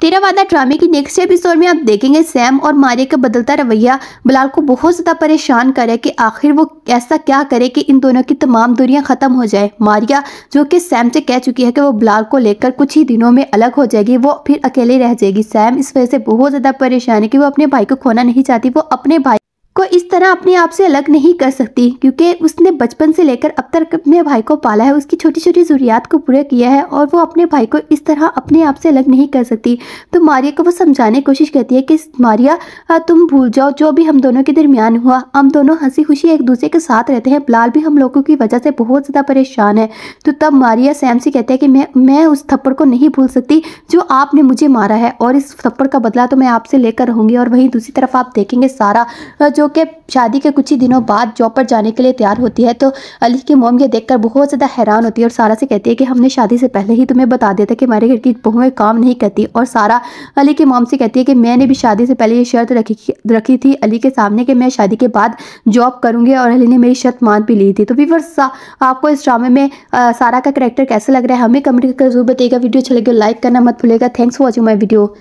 तेरा वादा ड्रामे की नेक्स्ट एपिसोड में आप देखेंगे सैम और मारिया का बदलता रवैया बिलाल को बहुत ज़्यादा परेशान करे कि आखिर वो ऐसा क्या करे कि इन दोनों की तमाम दूरियां ख़त्म हो जाए मारिया जो कि सैम से कह चुकी है कि वो बिलाल को लेकर कुछ ही दिनों में अलग हो जाएगी वो फिर अकेले रह जाएगी सैम इस वजह से बहुत ज़्यादा परेशान है कि वो अपने भाई को खोना नहीं चाहती वो अपने भाई को इस तरह अपने आप से अलग नहीं कर सकती क्योंकि उसने बचपन से लेकर अब तक अपने भाई को पाला है उसकी छोटी छोटी ज़रूरियात को पूरा किया है और वो अपने भाई को इस तरह अपने आप से अलग नहीं कर सकती तो मारिया को वो समझाने की कोशिश करती है कि मारिया तुम भूल जाओ जो भी हम दोनों के दरमियान हुआ हम दोनों हंसी खुशी एक दूसरे के साथ रहते हैं बिलाल भी हम लोगों की वजह से बहुत ज़्यादा परेशान है तो तब मारिया सैम से कहते हैं कि मैं मैं उस थप्पड़ को नहीं भूल सकती जो आपने मुझे मारा है और इस थप्पड़ का बदला तो मैं आपसे लेकर रहूँगी और वहीं दूसरी तरफ आप देखेंगे सारा जो के शादी के कुछ ही दिनों बाद जॉब पर जाने के लिए तैयार होती है तो अली की मोम ये देखकर बहुत ज़्यादा हैरान होती है और सारा से कहती है कि हमने शादी से पहले ही तुम्हें बता दिया था कि हमारे घर की बहुएँ काम नहीं करती और सारा अली की मोम से कहती है कि मैंने भी शादी से पहले ये शर्त रखी रखी थी अली के सामने कि मैं शादी के बाद जॉब करूँगी और अली ने मेरी शर्त मान भी ली थी तो वीवर्स आपको इस ड्रामे में सारा का करेक्टर कैसा लग रहा है हमें कमेंट करके जरूर बताइएगा वीडियो अच्छा लगेगा लाइक करना मत भूलेगा thanks for watching my video